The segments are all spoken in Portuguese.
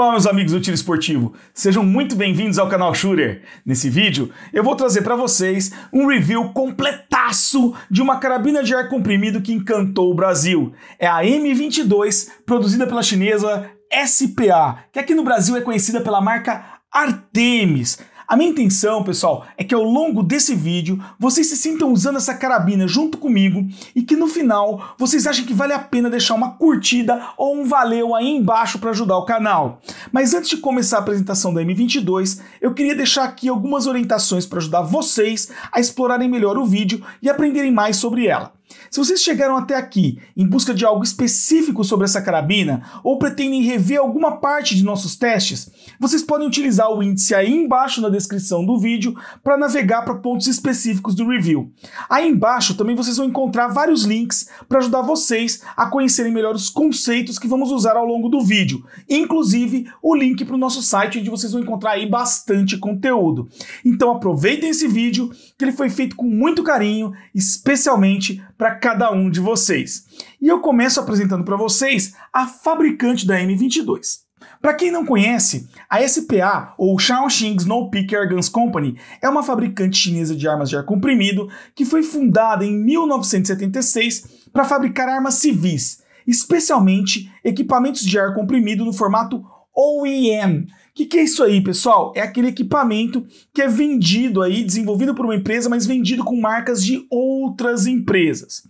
Olá, meus amigos do Tiro Esportivo. Sejam muito bem-vindos ao canal Shooter. Nesse vídeo, eu vou trazer para vocês um review completaço de uma carabina de ar comprimido que encantou o Brasil. É a M22, produzida pela chinesa SPA, que aqui no Brasil é conhecida pela marca Artemis. A minha intenção, pessoal, é que ao longo desse vídeo vocês se sintam usando essa carabina junto comigo e que no final vocês achem que vale a pena deixar uma curtida ou um valeu aí embaixo para ajudar o canal. Mas antes de começar a apresentação da M22, eu queria deixar aqui algumas orientações para ajudar vocês a explorarem melhor o vídeo e aprenderem mais sobre ela. Se vocês chegaram até aqui em busca de algo específico sobre essa carabina ou pretendem rever alguma parte de nossos testes, vocês podem utilizar o índice aí embaixo na descrição do vídeo para navegar para pontos específicos do review. Aí embaixo também vocês vão encontrar vários links para ajudar vocês a conhecerem melhor os conceitos que vamos usar ao longo do vídeo, inclusive o link para o nosso site onde vocês vão encontrar aí bastante conteúdo. Então aproveitem esse vídeo que ele foi feito com muito carinho, especialmente para cada um de vocês. E eu começo apresentando para vocês a fabricante da M22. Para quem não conhece, a SPA, ou Shaoxing Snowpeak Air Guns Company, é uma fabricante chinesa de armas de ar comprimido que foi fundada em 1976 para fabricar armas civis, especialmente equipamentos de ar comprimido no formato OEM, que, que é isso aí, pessoal? É aquele equipamento que é vendido aí, desenvolvido por uma empresa, mas vendido com marcas de outras empresas.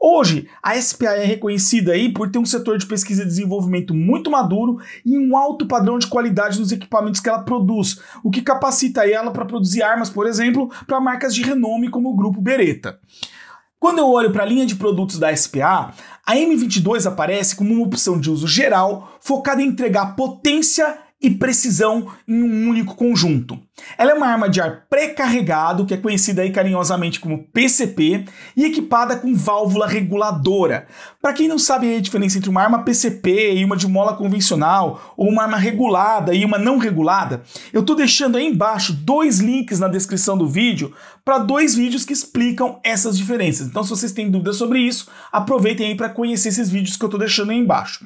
Hoje, a SPA é reconhecida aí por ter um setor de pesquisa e desenvolvimento muito maduro e um alto padrão de qualidade nos equipamentos que ela produz, o que capacita ela para produzir armas, por exemplo, para marcas de renome como o Grupo Beretta. Quando eu olho para a linha de produtos da SPA, a M22 aparece como uma opção de uso geral focada em entregar potência e precisão em um único conjunto. Ela é uma arma de ar pré-carregado, que é conhecida aí carinhosamente como PCP, e equipada com válvula reguladora. Para quem não sabe a diferença entre uma arma PCP e uma de mola convencional, ou uma arma regulada e uma não regulada, eu estou deixando aí embaixo dois links na descrição do vídeo para dois vídeos que explicam essas diferenças. Então, se vocês têm dúvidas sobre isso, aproveitem aí para conhecer esses vídeos que eu estou deixando aí embaixo.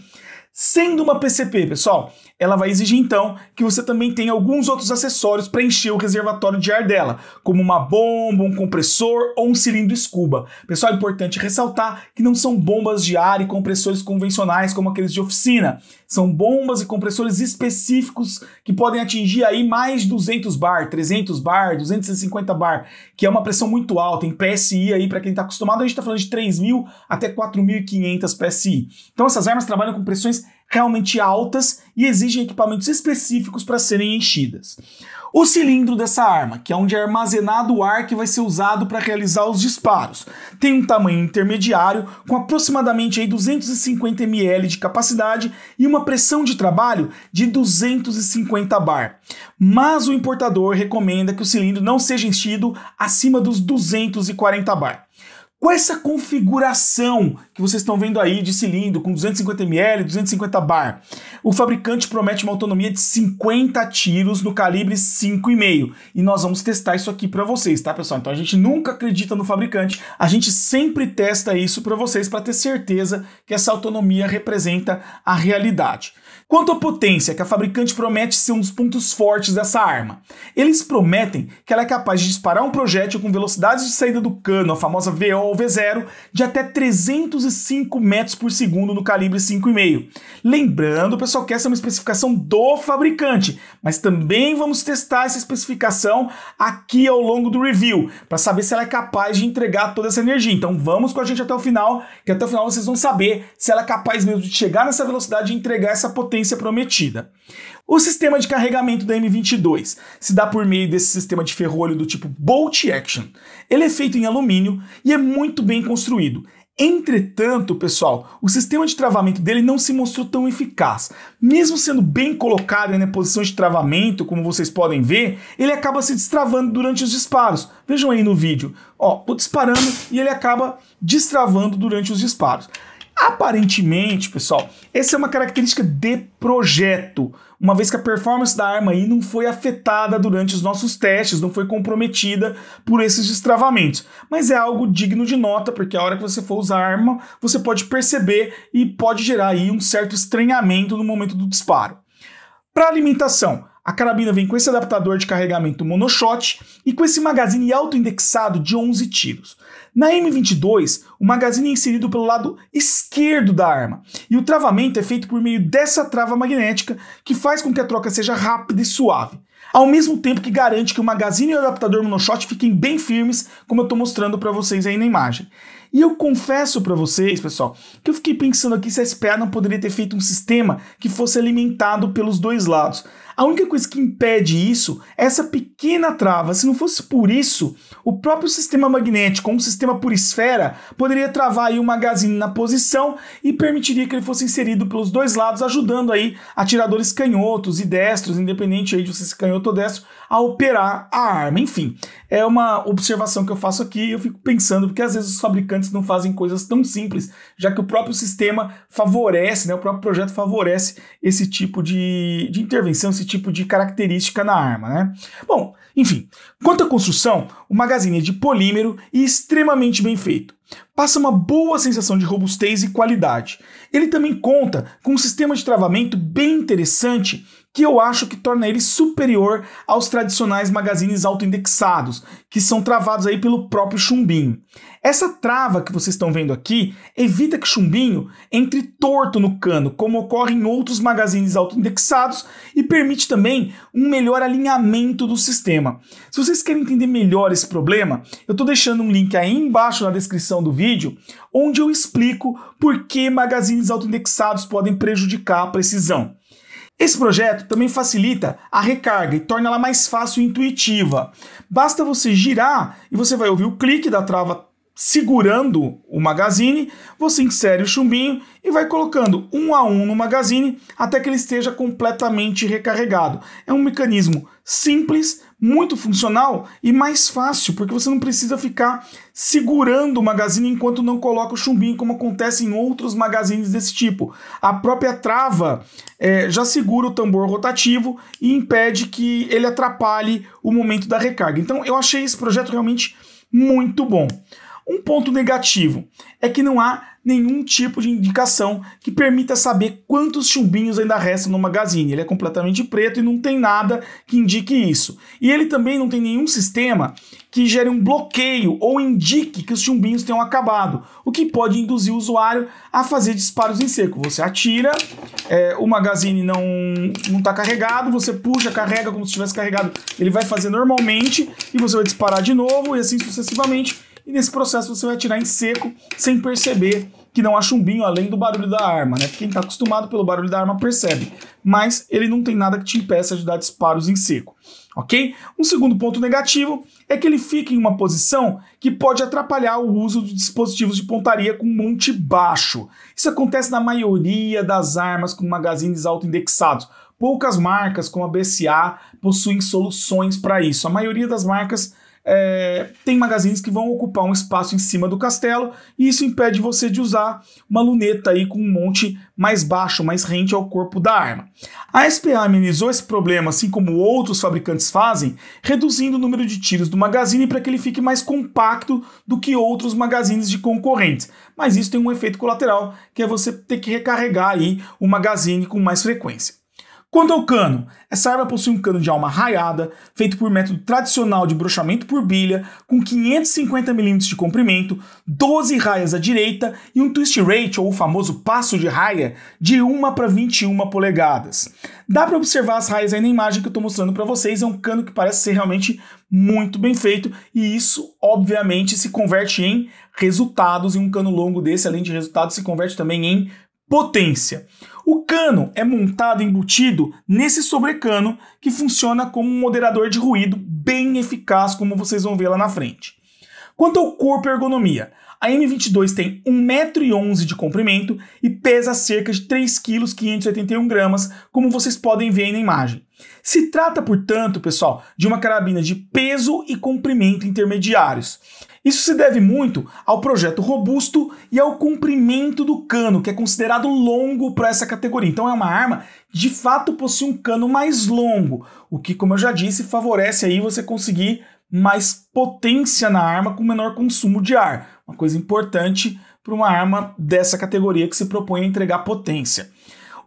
Sendo uma PCP, pessoal, ela vai exigir então que você também tenha alguns outros acessórios para encher o reservatório de ar dela, como uma bomba, um compressor ou um cilindro escuba. Pessoal, é importante ressaltar que não são bombas de ar e compressores convencionais como aqueles de oficina. São bombas e compressores específicos que podem atingir aí mais de 200 bar, 300 bar, 250 bar, que é uma pressão muito alta em PSI aí para quem está acostumado, a gente está falando de 3.000 até 4.500 PSI. Então essas armas trabalham com pressões realmente altas e exigem equipamentos específicos para serem enchidas. O cilindro dessa arma, que é onde é armazenado o ar que vai ser usado para realizar os disparos, tem um tamanho intermediário com aproximadamente aí 250 ml de capacidade e uma pressão de trabalho de 250 bar. Mas o importador recomenda que o cilindro não seja enchido acima dos 240 bar. Com essa configuração que vocês estão vendo aí de cilindro com 250 ml, 250 bar, o fabricante promete uma autonomia de 50 tiros no calibre 5,5. E nós vamos testar isso aqui para vocês, tá, pessoal? Então a gente nunca acredita no fabricante, a gente sempre testa isso para vocês para ter certeza que essa autonomia representa a realidade. Quanto à potência que a fabricante promete ser um dos pontos fortes dessa arma, eles prometem que ela é capaz de disparar um projétil com velocidades de saída do cano, a famosa VO ou V0, de até 305 metros por segundo no calibre 5,5. Lembrando, pessoal, que essa é uma especificação do fabricante, mas também vamos testar essa especificação aqui ao longo do review, para saber se ela é capaz de entregar toda essa energia. Então vamos com a gente até o final, que até o final vocês vão saber se ela é capaz mesmo de chegar nessa velocidade e entregar essa potência potência prometida. O sistema de carregamento da M22 se dá por meio desse sistema de ferrolho do tipo bolt action. Ele é feito em alumínio e é muito bem construído. Entretanto, pessoal, o sistema de travamento dele não se mostrou tão eficaz. Mesmo sendo bem colocado na posição de travamento, como vocês podem ver, ele acaba se destravando durante os disparos. Vejam aí no vídeo. Ó, tô disparando e ele acaba destravando durante os disparos. Aparentemente, pessoal, essa é uma característica de projeto, uma vez que a performance da arma aí não foi afetada durante os nossos testes, não foi comprometida por esses destravamentos. Mas é algo digno de nota, porque a hora que você for usar a arma, você pode perceber e pode gerar aí um certo estranhamento no momento do disparo. Para alimentação, a carabina vem com esse adaptador de carregamento monoshot e com esse magazine auto-indexado de 11 tiros. Na M22, o magazine é inserido pelo lado esquerdo da arma, e o travamento é feito por meio dessa trava magnética, que faz com que a troca seja rápida e suave, ao mesmo tempo que garante que o magazine e o adaptador monoshot fiquem bem firmes, como eu estou mostrando para vocês aí na imagem. E eu confesso para vocês, pessoal, que eu fiquei pensando aqui se a SPA não poderia ter feito um sistema que fosse alimentado pelos dois lados, a única coisa que impede isso é essa pequena trava. Se não fosse por isso, o próprio sistema magnético, um sistema por esfera, poderia travar aí o magazine na posição e permitiria que ele fosse inserido pelos dois lados, ajudando aí atiradores canhotos e destros, independente aí de você ser canhoto ou destro, a operar a arma. Enfim, é uma observação que eu faço aqui e eu fico pensando, porque às vezes os fabricantes não fazem coisas tão simples, já que o próprio sistema favorece, né, o próprio projeto favorece esse tipo de, de intervenção, esse tipo de característica na arma. Né? Bom, enfim, quanto à construção, o magazine é de polímero e extremamente bem feito. Passa uma boa sensação de robustez e qualidade. Ele também conta com um sistema de travamento bem interessante que eu acho que torna ele superior aos tradicionais magazines autoindexados, que são travados aí pelo próprio chumbinho. Essa trava que vocês estão vendo aqui evita que chumbinho entre torto no cano, como ocorre em outros magazines autoindexados, e permite também um melhor alinhamento do sistema. Se vocês querem entender melhor esse problema, eu estou deixando um link aí embaixo na descrição do vídeo, onde eu explico por que magazines autoindexados podem prejudicar a precisão. Esse projeto também facilita a recarga e torna ela mais fácil e intuitiva. Basta você girar e você vai ouvir o clique da trava segurando o magazine, você insere o chumbinho e vai colocando um a um no magazine até que ele esteja completamente recarregado. É um mecanismo simples, muito funcional e mais fácil, porque você não precisa ficar segurando o magazine enquanto não coloca o chumbinho, como acontece em outros magazines desse tipo. A própria trava é, já segura o tambor rotativo e impede que ele atrapalhe o momento da recarga. Então eu achei esse projeto realmente muito bom. Um ponto negativo é que não há nenhum tipo de indicação que permita saber quantos chumbinhos ainda restam no magazine. Ele é completamente preto e não tem nada que indique isso. E ele também não tem nenhum sistema que gere um bloqueio ou indique que os chumbinhos tenham acabado, o que pode induzir o usuário a fazer disparos em seco. Você atira, é, o magazine não não está carregado, você puxa, carrega como se estivesse carregado, ele vai fazer normalmente e você vai disparar de novo e assim sucessivamente e nesse processo você vai atirar em seco sem perceber que não há chumbinho além do barulho da arma, né? Quem está acostumado pelo barulho da arma percebe, mas ele não tem nada que te impeça de dar disparos em seco, ok? Um segundo ponto negativo é que ele fica em uma posição que pode atrapalhar o uso de dispositivos de pontaria com monte baixo. Isso acontece na maioria das armas com magazines auto-indexados. Poucas marcas, como a BCA, possuem soluções para isso. A maioria das marcas é, tem magazines que vão ocupar um espaço em cima do castelo e isso impede você de usar uma luneta aí com um monte mais baixo, mais rente ao corpo da arma. A SPA amenizou esse problema, assim como outros fabricantes fazem, reduzindo o número de tiros do magazine para que ele fique mais compacto do que outros magazines de concorrentes. Mas isso tem um efeito colateral, que é você ter que recarregar aí o magazine com mais frequência. Quanto ao cano, essa arma possui um cano de alma raiada, feito por método tradicional de brochamento por bilha, com 550 mm de comprimento, 12 raias à direita e um twist rate, ou o famoso passo de raia, de 1 para 21 polegadas. Dá para observar as raias aí na imagem que eu estou mostrando para vocês, é um cano que parece ser realmente muito bem feito, e isso, obviamente, se converte em resultados, e um cano longo desse, além de resultados, se converte também em potência. O cano é montado embutido nesse sobrecano que funciona como um moderador de ruído bem eficaz, como vocês vão ver lá na frente. Quanto ao corpo e ergonomia, a M22 tem 1,11m de comprimento e pesa cerca de 3,581 kg, como vocês podem ver aí na imagem. Se trata, portanto, pessoal, de uma carabina de peso e comprimento intermediários. Isso se deve muito ao projeto robusto e ao comprimento do cano, que é considerado longo para essa categoria. Então é uma arma que de fato possui um cano mais longo, o que, como eu já disse, favorece aí você conseguir mais potência na arma com menor consumo de ar. Uma coisa importante para uma arma dessa categoria que se propõe a entregar potência.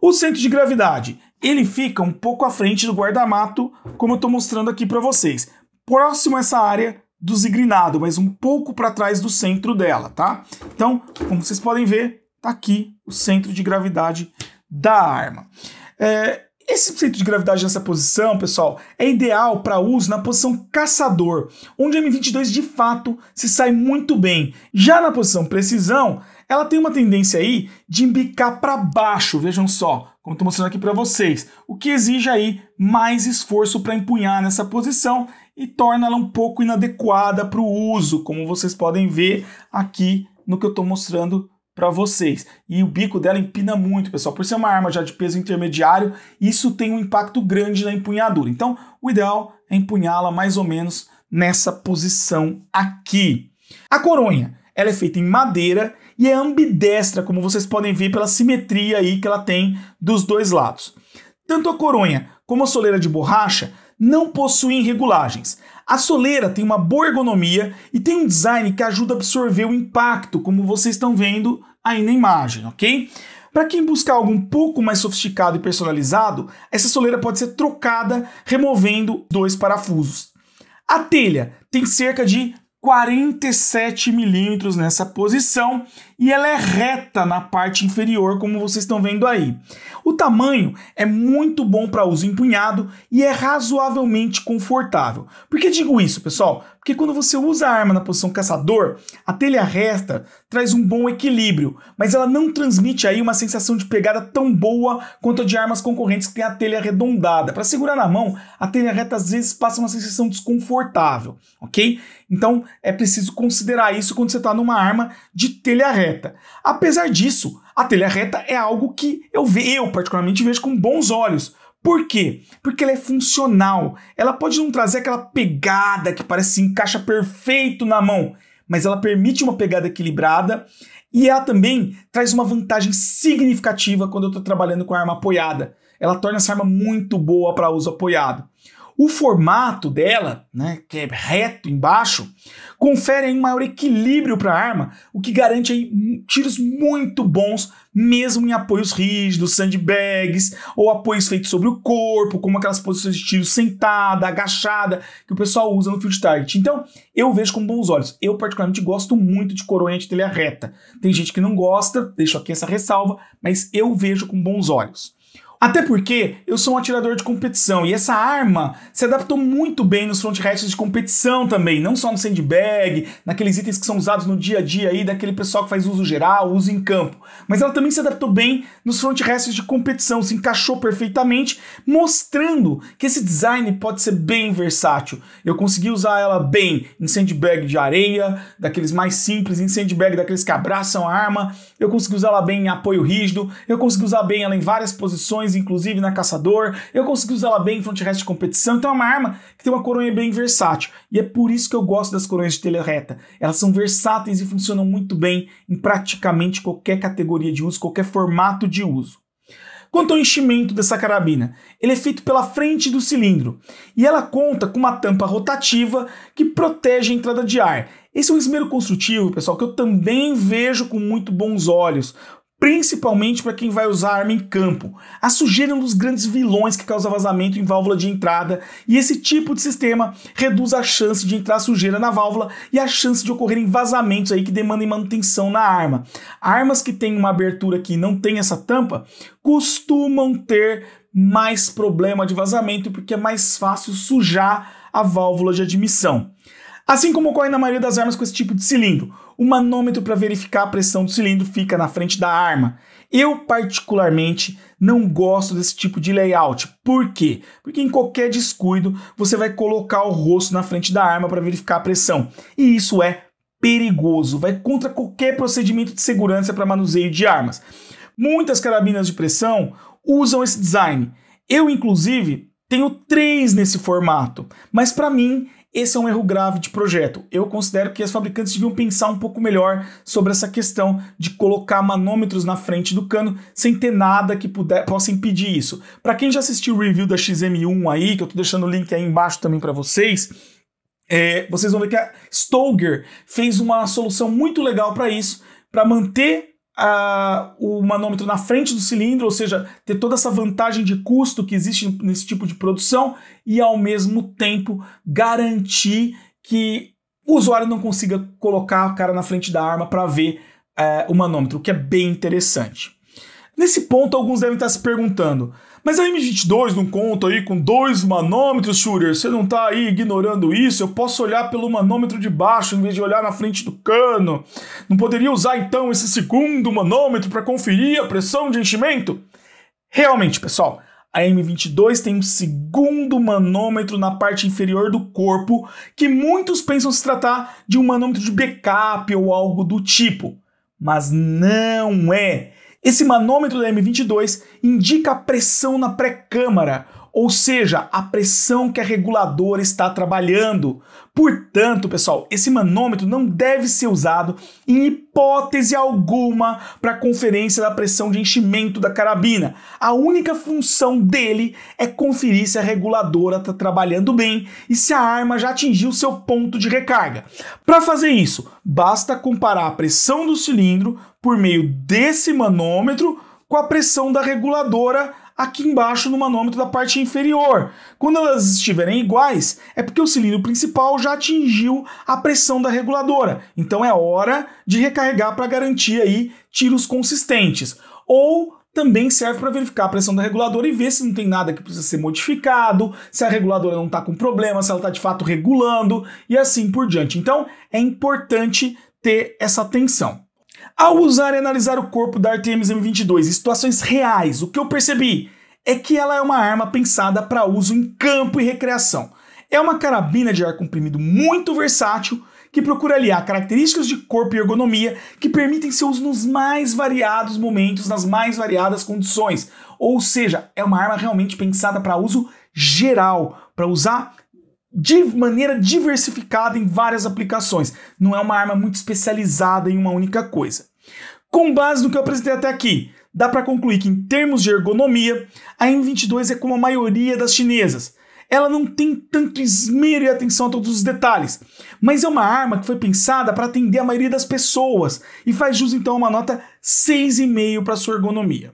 O centro de gravidade, ele fica um pouco à frente do guarda-mato, como eu estou mostrando aqui para vocês. Próximo a essa área do zigrinado, mas um pouco para trás do centro dela, tá? Então, como vocês podem ver, tá aqui o centro de gravidade da arma. É, esse centro de gravidade nessa posição, pessoal, é ideal para uso na posição caçador, onde a M22 de fato se sai muito bem. Já na posição precisão, ela tem uma tendência aí de embicar para baixo, vejam só, como estou mostrando aqui para vocês, o que exige aí mais esforço para empunhar nessa posição e torna ela um pouco inadequada para o uso, como vocês podem ver aqui no que eu estou mostrando para vocês. E o bico dela empina muito, pessoal. Por ser uma arma já de peso intermediário, isso tem um impacto grande na empunhadura. Então, o ideal é empunhá-la mais ou menos nessa posição aqui. A coronha, ela é feita em madeira e é ambidestra, como vocês podem ver pela simetria aí que ela tem dos dois lados. Tanto a coronha como a soleira de borracha não possuem regulagens. A soleira tem uma boa ergonomia e tem um design que ajuda a absorver o impacto, como vocês estão vendo aí na imagem, ok? Para quem buscar algo um pouco mais sofisticado e personalizado, essa soleira pode ser trocada removendo dois parafusos. A telha tem cerca de 47 milímetros nessa posição e ela é reta na parte inferior, como vocês estão vendo aí. O tamanho é muito bom para uso empunhado e é razoavelmente confortável. Por que digo isso, pessoal? Porque quando você usa a arma na posição caçador, a telha reta traz um bom equilíbrio, mas ela não transmite aí uma sensação de pegada tão boa quanto a de armas concorrentes que tem a telha arredondada. Para segurar na mão, a telha reta às vezes passa uma sensação desconfortável, ok? Então é preciso considerar isso quando você está numa arma de telha reta reta. Apesar disso, a telha reta é algo que eu, ve eu particularmente vejo com bons olhos. Por quê? Porque ela é funcional. Ela pode não trazer aquela pegada que parece que encaixa perfeito na mão, mas ela permite uma pegada equilibrada e ela também traz uma vantagem significativa quando eu estou trabalhando com a arma apoiada. Ela torna essa arma muito boa para uso apoiado. O formato dela, né, que é reto embaixo, confere aí um maior equilíbrio para a arma, o que garante aí tiros muito bons, mesmo em apoios rígidos, sandbags ou apoios feitos sobre o corpo, como aquelas posições de tiro sentada, agachada, que o pessoal usa no field target. Então, eu vejo com bons olhos. Eu, particularmente, gosto muito de coroa de telha reta. Tem gente que não gosta, deixo aqui essa ressalva, mas eu vejo com bons olhos. Até porque eu sou um atirador de competição e essa arma se adaptou muito bem nos front de competição também, não só no sandbag, naqueles itens que são usados no dia a dia aí, daquele pessoal que faz uso geral, uso em campo. Mas ela também se adaptou bem nos front de competição, se encaixou perfeitamente, mostrando que esse design pode ser bem versátil. Eu consegui usar ela bem em sandbag de areia, daqueles mais simples, em sandbag daqueles que abraçam a arma, eu consegui usar ela bem em apoio rígido, eu consegui usar bem ela em várias posições inclusive na caçador. Eu consegui usar ela bem em front de competição. Então é uma arma que tem uma coronha bem versátil. E é por isso que eu gosto das coronhas de telha reta. Elas são versáteis e funcionam muito bem em praticamente qualquer categoria de uso, qualquer formato de uso. Quanto ao enchimento dessa carabina, ele é feito pela frente do cilindro e ela conta com uma tampa rotativa que protege a entrada de ar. Esse é um esmero construtivo, pessoal, que eu também vejo com muito bons olhos, principalmente para quem vai usar arma em campo. A sujeira é um dos grandes vilões que causa vazamento em válvula de entrada, e esse tipo de sistema reduz a chance de entrar sujeira na válvula e a chance de ocorrerem vazamentos aí que demandem manutenção na arma. Armas que têm uma abertura que não tem essa tampa costumam ter mais problema de vazamento porque é mais fácil sujar a válvula de admissão. Assim como ocorre na maioria das armas com esse tipo de cilindro, o manômetro para verificar a pressão do cilindro fica na frente da arma. Eu, particularmente, não gosto desse tipo de layout. Por quê? Porque em qualquer descuido você vai colocar o rosto na frente da arma para verificar a pressão. E isso é perigoso, vai contra qualquer procedimento de segurança para manuseio de armas. Muitas carabinas de pressão usam esse design. Eu, inclusive, tenho três nesse formato, mas para mim esse é um erro grave de projeto. Eu considero que as fabricantes deviam pensar um pouco melhor sobre essa questão de colocar manômetros na frente do cano sem ter nada que puder, possa impedir isso. Para quem já assistiu o review da XM1 aí, que eu estou deixando o link aí embaixo também para vocês, é, vocês vão ver que a Stoger fez uma solução muito legal para isso, para manter a, o manômetro na frente do cilindro, ou seja, ter toda essa vantagem de custo que existe nesse tipo de produção e ao mesmo tempo garantir que o usuário não consiga colocar a cara na frente da arma para ver é, o manômetro, o que é bem interessante. Nesse ponto, alguns devem estar se perguntando: mas a M22 não conta aí com dois manômetros, Shooter? Você não está aí ignorando isso? Eu posso olhar pelo manômetro de baixo em vez de olhar na frente do cano? Não poderia usar então esse segundo manômetro para conferir a pressão de enchimento? Realmente, pessoal, a M22 tem um segundo manômetro na parte inferior do corpo que muitos pensam se tratar de um manômetro de backup ou algo do tipo. Mas não é! Esse manômetro da M22 indica a pressão na pré-câmara, ou seja, a pressão que a reguladora está trabalhando. Portanto, pessoal, esse manômetro não deve ser usado em hipótese alguma para a conferência da pressão de enchimento da carabina. A única função dele é conferir se a reguladora está trabalhando bem e se a arma já atingiu seu ponto de recarga. Para fazer isso, basta comparar a pressão do cilindro por meio desse manômetro com a pressão da reguladora aqui embaixo no manômetro da parte inferior. Quando elas estiverem iguais, é porque o cilindro principal já atingiu a pressão da reguladora. Então é hora de recarregar para garantir aí tiros consistentes. Ou também serve para verificar a pressão da reguladora e ver se não tem nada que precisa ser modificado, se a reguladora não está com problema, se ela está de fato regulando e assim por diante. Então é importante ter essa atenção. Ao usar e analisar o corpo da Artemis M22 em situações reais, o que eu percebi é que ela é uma arma pensada para uso em campo e recreação. É uma carabina de ar comprimido muito versátil que procura aliar características de corpo e ergonomia que permitem seu uso nos mais variados momentos, nas mais variadas condições. Ou seja, é uma arma realmente pensada para uso geral, para usar de maneira diversificada em várias aplicações. Não é uma arma muito especializada em uma única coisa. Com base no que eu apresentei até aqui, dá para concluir que, em termos de ergonomia, a M22 é como a maioria das chinesas. Ela não tem tanto esmero e atenção a todos os detalhes, mas é uma arma que foi pensada para atender a maioria das pessoas e faz jus então a uma nota 6,5 para sua ergonomia.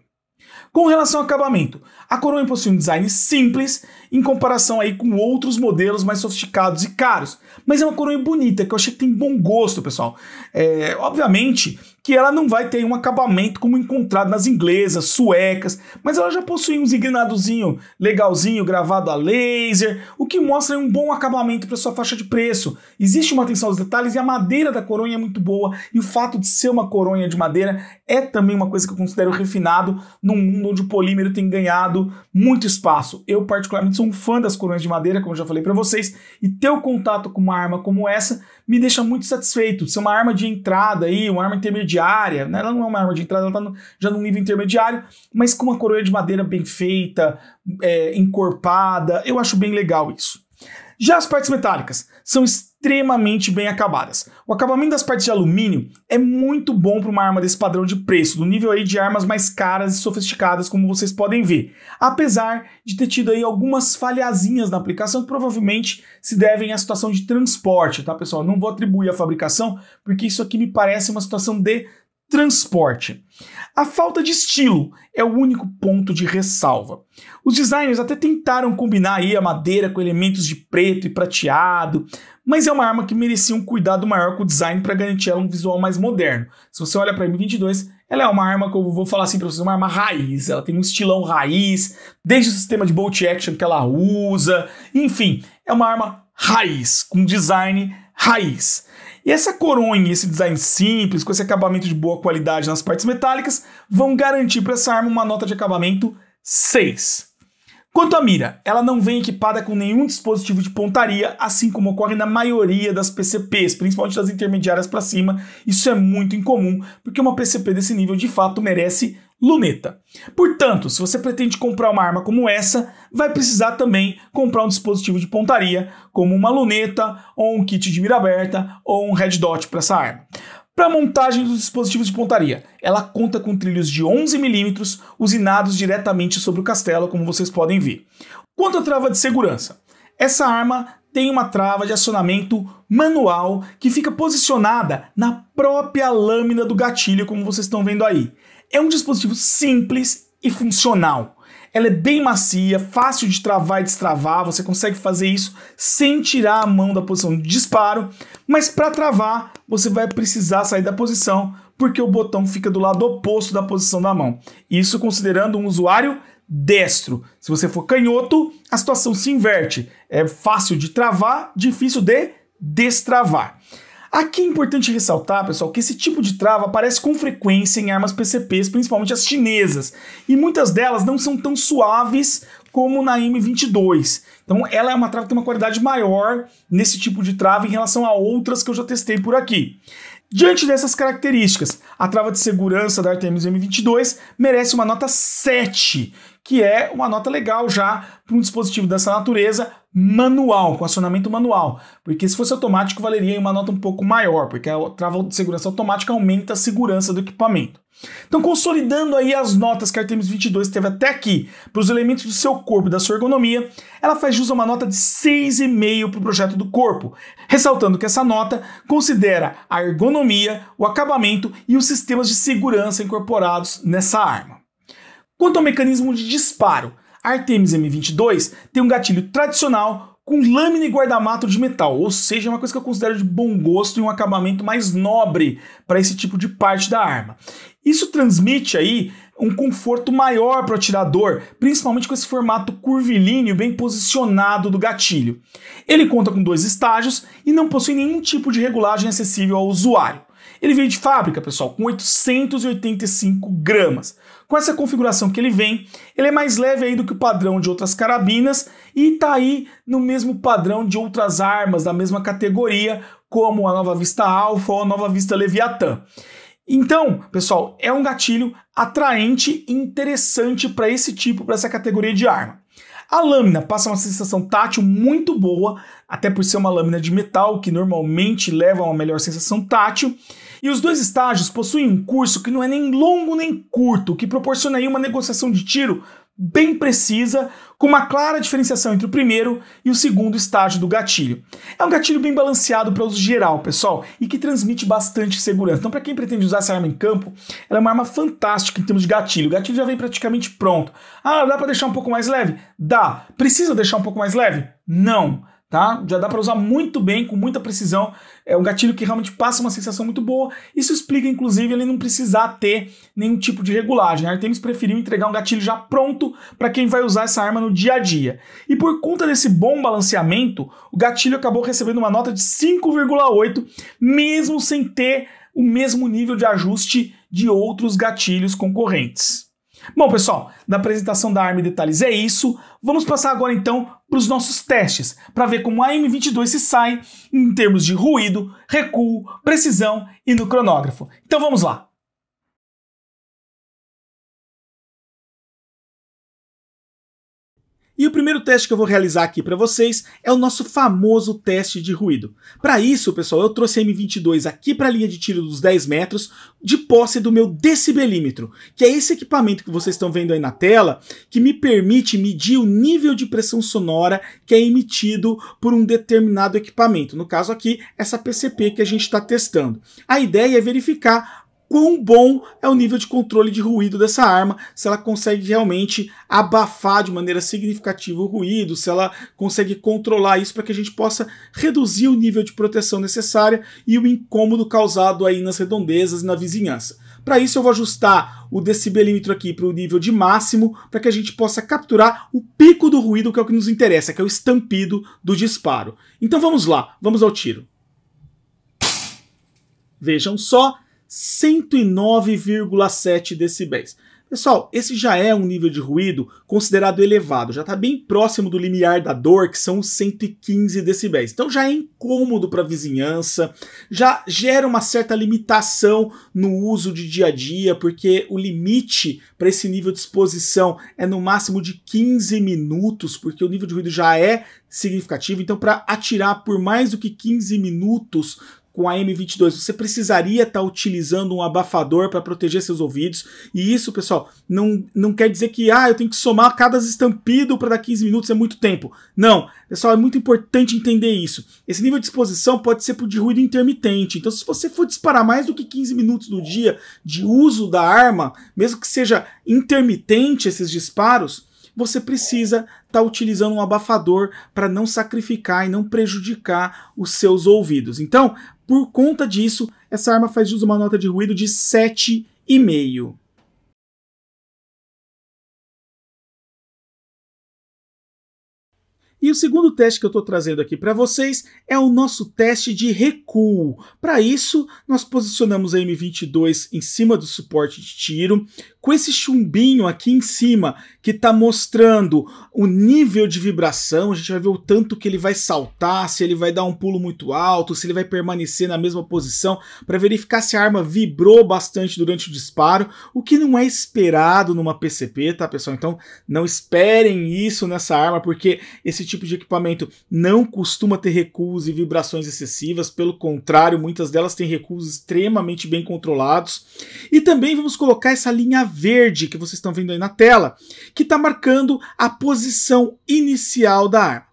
Com relação ao acabamento, a coroa possui um design simples em comparação aí com outros modelos mais sofisticados e caros, mas é uma coroa bonita que eu achei que tem bom gosto, pessoal. É, obviamente, que ela não vai ter um acabamento como encontrado nas inglesas, suecas, mas ela já possui um inclinadozinho legalzinho gravado a laser, o que mostra um bom acabamento para sua faixa de preço. Existe uma atenção aos detalhes e a madeira da coronha é muito boa e o fato de ser uma coronha de madeira é também uma coisa que eu considero refinado num mundo onde o polímero tem ganhado muito espaço. Eu particularmente sou um fã das coronhas de madeira, como eu já falei para vocês, e ter o contato com uma arma como essa me deixa muito satisfeito. Ser é uma arma de entrada aí, uma arma intermediária, né? ela não é uma arma de entrada, ela está já num nível intermediário, mas com uma coroa de madeira bem feita, é, encorpada, eu acho bem legal isso. Já as partes metálicas são extremamente extremamente bem acabadas. O acabamento das partes de alumínio é muito bom para uma arma desse padrão de preço, do nível aí de armas mais caras e sofisticadas, como vocês podem ver. Apesar de ter tido aí algumas falhazinhas na aplicação que provavelmente se devem à situação de transporte, tá pessoal? Não vou atribuir a fabricação, porque isso aqui me parece uma situação de Transporte. A falta de estilo é o único ponto de ressalva. Os designers até tentaram combinar a madeira com elementos de preto e prateado, mas é uma arma que merecia um cuidado maior com o design para garantir ela um visual mais moderno. Se você olha para a M22, ela é uma arma que eu vou falar assim para vocês, uma arma raiz, ela tem um estilão raiz, desde o sistema de bolt action que ela usa, enfim, é uma arma raiz, com design raiz. E essa coronha, esse design simples, com esse acabamento de boa qualidade nas partes metálicas, vão garantir para essa arma uma nota de acabamento 6. Quanto à mira, ela não vem equipada com nenhum dispositivo de pontaria, assim como ocorre na maioria das PCPs, principalmente das intermediárias para cima. Isso é muito incomum, porque uma PCP desse nível de fato merece luneta. Portanto, se você pretende comprar uma arma como essa, vai precisar também comprar um dispositivo de pontaria, como uma luneta, ou um kit de mira aberta, ou um red dot para essa arma. Para a montagem dos dispositivos de pontaria, ela conta com trilhos de 11mm usinados diretamente sobre o castelo, como vocês podem ver. Quanto à trava de segurança, essa arma tem uma trava de acionamento manual que fica posicionada na própria lâmina do gatilho, como vocês estão vendo aí. É um dispositivo simples e funcional. Ela é bem macia, fácil de travar e destravar, você consegue fazer isso sem tirar a mão da posição de disparo, mas para travar você vai precisar sair da posição porque o botão fica do lado oposto da posição da mão. Isso considerando um usuário destro. Se você for canhoto, a situação se inverte. É fácil de travar, difícil de destravar. Aqui é importante ressaltar, pessoal, que esse tipo de trava aparece com frequência em armas PCPs, principalmente as chinesas, e muitas delas não são tão suaves como na M22. Então ela é uma trava que tem uma qualidade maior nesse tipo de trava em relação a outras que eu já testei por aqui. Diante dessas características, a trava de segurança da Artemis M22 merece uma nota 7, que é uma nota legal já para um dispositivo dessa natureza manual, com acionamento manual. Porque se fosse automático, valeria uma nota um pouco maior, porque a trava de segurança automática aumenta a segurança do equipamento. Então, consolidando aí as notas que a Artemis 22 teve até aqui para os elementos do seu corpo e da sua ergonomia, ela faz jus a uma nota de 6,5 para o projeto do corpo, ressaltando que essa nota considera a ergonomia, o acabamento e os sistemas de segurança incorporados nessa arma. Quanto ao mecanismo de disparo, a Artemis M22 tem um gatilho tradicional com lâmina e guardamato de metal, ou seja, é uma coisa que eu considero de bom gosto e um acabamento mais nobre para esse tipo de parte da arma. Isso transmite aí um conforto maior para o atirador, principalmente com esse formato curvilíneo bem posicionado do gatilho. Ele conta com dois estágios e não possui nenhum tipo de regulagem acessível ao usuário. Ele veio de fábrica, pessoal, com 885 gramas. Com essa configuração que ele vem, ele é mais leve aí do que o padrão de outras carabinas e está aí no mesmo padrão de outras armas da mesma categoria, como a Nova Vista Alpha ou a Nova Vista Leviathan. Então, pessoal, é um gatilho atraente e interessante para esse tipo, para essa categoria de arma. A lâmina passa uma sensação tátil muito boa, até por ser uma lâmina de metal, que normalmente leva a uma melhor sensação tátil. E os dois estágios possuem um curso que não é nem longo nem curto, que proporciona aí uma negociação de tiro bem precisa, com uma clara diferenciação entre o primeiro e o segundo estágio do gatilho. É um gatilho bem balanceado para uso geral, pessoal, e que transmite bastante segurança. Então, para quem pretende usar essa arma em campo, ela é uma arma fantástica em termos de gatilho. O gatilho já vem praticamente pronto. Ah, dá para deixar um pouco mais leve? Dá. Precisa deixar um pouco mais leve? Não tá? Já dá para usar muito bem, com muita precisão. É um gatilho que realmente passa uma sensação muito boa. Isso explica, inclusive, ele não precisar ter nenhum tipo de regulagem. A Artemis preferiu entregar um gatilho já pronto para quem vai usar essa arma no dia a dia. E por conta desse bom balanceamento, o gatilho acabou recebendo uma nota de 5,8, mesmo sem ter o mesmo nível de ajuste de outros gatilhos concorrentes. Bom, pessoal, da apresentação da arma e detalhes é isso. Vamos passar agora então para os nossos testes, para ver como a M22 se sai em termos de ruído, recuo, precisão e no cronógrafo. Então vamos lá. E o primeiro teste que eu vou realizar aqui para vocês é o nosso famoso teste de ruído. Para isso, pessoal, eu trouxe a M22 aqui para a linha de tiro dos 10 metros, de posse do meu decibelímetro, que é esse equipamento que vocês estão vendo aí na tela, que me permite medir o nível de pressão sonora que é emitido por um determinado equipamento. No caso aqui, essa PCP que a gente está testando. A ideia é verificar quão bom é o nível de controle de ruído dessa arma, se ela consegue realmente abafar de maneira significativa o ruído, se ela consegue controlar isso para que a gente possa reduzir o nível de proteção necessária e o incômodo causado aí nas redondezas e na vizinhança. Para isso eu vou ajustar o decibelímetro aqui para o nível de máximo, para que a gente possa capturar o pico do ruído, que é o que nos interessa, que é o estampido do disparo. Então vamos lá, vamos ao tiro. Vejam só, 109,7 decibéis. Pessoal, esse já é um nível de ruído considerado elevado, já está bem próximo do limiar da dor, que são 115 decibéis. Então já é incômodo para a vizinhança, já gera uma certa limitação no uso de dia a dia, porque o limite para esse nível de exposição é no máximo de 15 minutos, porque o nível de ruído já é significativo. Então, para atirar por mais do que 15 minutos, com a M22, você precisaria estar tá utilizando um abafador para proteger seus ouvidos. E isso, pessoal, não, não quer dizer que ah, eu tenho que somar cada estampido para dar 15 minutos, é muito tempo. Não, pessoal, é muito importante entender isso. Esse nível de exposição pode ser por de ruído intermitente. Então, se você for disparar mais do que 15 minutos do dia de uso da arma, mesmo que seja intermitente esses disparos, você precisa estar tá utilizando um abafador para não sacrificar e não prejudicar os seus ouvidos. Então, por conta disso, essa arma faz uso de uma nota de ruído de 7,5. E o segundo teste que eu estou trazendo aqui para vocês é o nosso teste de recuo. Para isso, nós posicionamos a M22 em cima do suporte de tiro, com esse chumbinho aqui em cima que está mostrando o nível de vibração, a gente vai ver o tanto que ele vai saltar, se ele vai dar um pulo muito alto, se ele vai permanecer na mesma posição, para verificar se a arma vibrou bastante durante o disparo, o que não é esperado numa PCP, tá pessoal? Então não esperem isso nessa arma, porque esse tipo de equipamento não costuma ter recuos e vibrações excessivas, pelo contrário, muitas delas têm recuos extremamente bem controlados. E também vamos colocar essa linha verde que vocês estão vendo aí na tela, que está marcando a posição inicial da arma.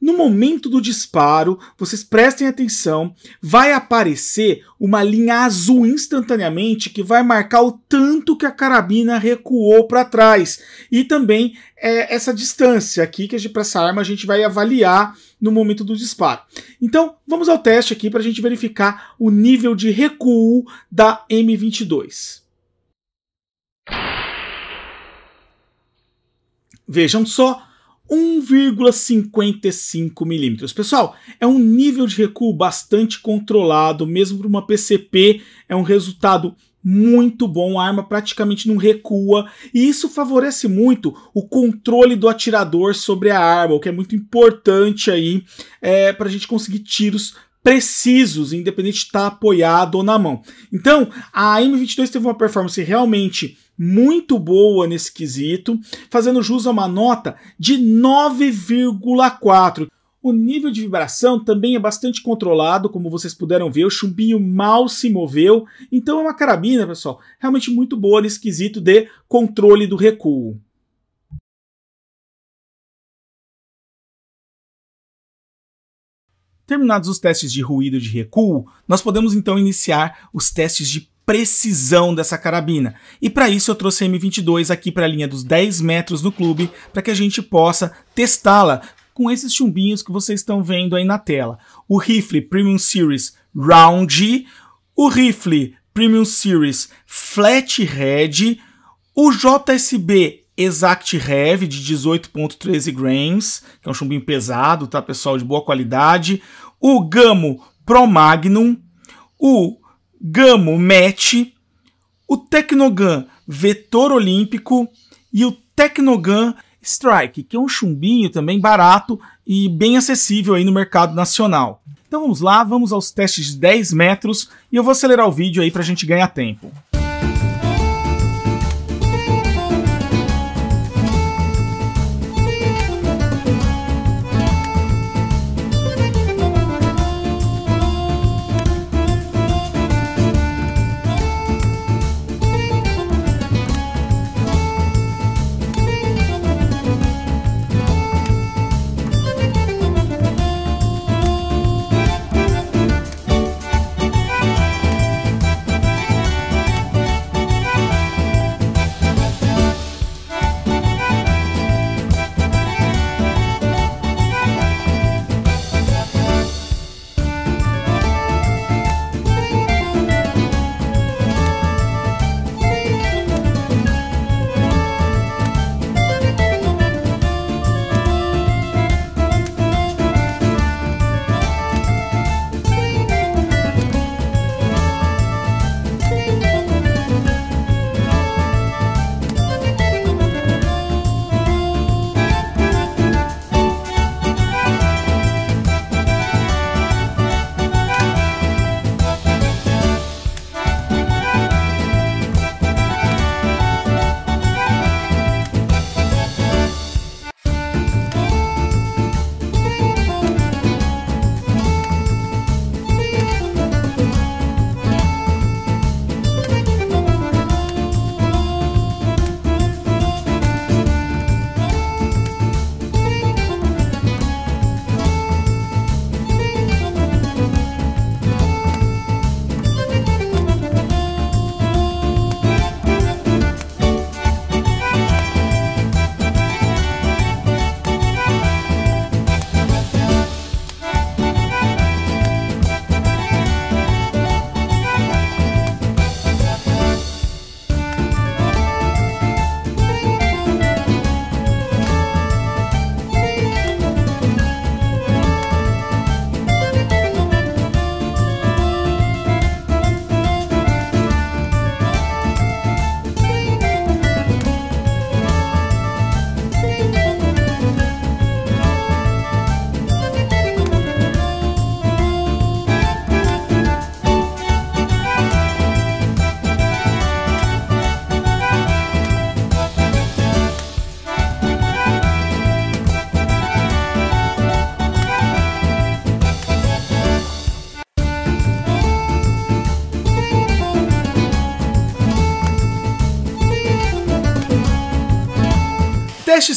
No momento do disparo, vocês prestem atenção, vai aparecer uma linha azul instantaneamente que vai marcar o tanto que a carabina recuou para trás e também é, essa distância aqui que para essa arma a gente vai avaliar no momento do disparo. Então vamos ao teste aqui para a gente verificar o nível de recuo da M22. Vejam só, 1,55 milímetros. Pessoal, é um nível de recuo bastante controlado, mesmo para uma PCP, é um resultado muito bom, a arma praticamente não recua, e isso favorece muito o controle do atirador sobre a arma, o que é muito importante aí é, para a gente conseguir tiros precisos, independente de estar tá apoiado ou na mão. Então, a M22 teve uma performance realmente muito boa nesse quesito, fazendo jus a uma nota de 9,4. O nível de vibração também é bastante controlado, como vocês puderam ver, o chumbinho mal se moveu, então é uma carabina, pessoal, realmente muito boa nesse quesito de controle do recuo. Terminados os testes de ruído de recuo, nós podemos então iniciar os testes de precisão dessa carabina. E para isso eu trouxe a M22 aqui para a linha dos 10 metros no clube, para que a gente possa testá-la com esses chumbinhos que vocês estão vendo aí na tela. O rifle Premium Series Round, o rifle Premium Series flat Red, o JSB Exact Heavy de 18.13 grains, que é um chumbinho pesado, tá pessoal, de boa qualidade, o Gamo Pro Magnum, o Gamo Match, o Tecnogun Vetor Olímpico e o Tecnogun Strike, que é um chumbinho também barato e bem acessível aí no mercado nacional. Então vamos lá, vamos aos testes de 10 metros e eu vou acelerar o vídeo aí para a gente ganhar tempo.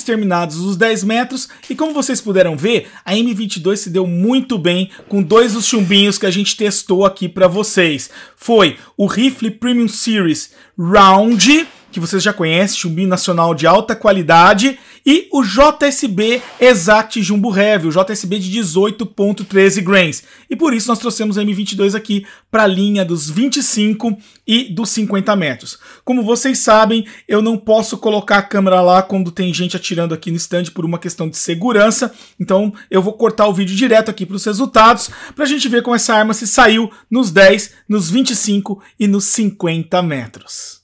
terminados os 10 metros e como vocês puderam ver, a M22 se deu muito bem com dois dos chumbinhos que a gente testou aqui para vocês. Foi o rifle Premium Series Round que vocês já conhecem, Chumbinho nacional de alta qualidade, e o JSB Exact Jumbo Heavy, o JSB de 18.13 grains. E por isso nós trouxemos a M22 aqui para a linha dos 25 e dos 50 metros. Como vocês sabem, eu não posso colocar a câmera lá quando tem gente atirando aqui no stand por uma questão de segurança, então eu vou cortar o vídeo direto aqui para os resultados, para a gente ver como essa arma se saiu nos 10, nos 25 e nos 50 metros.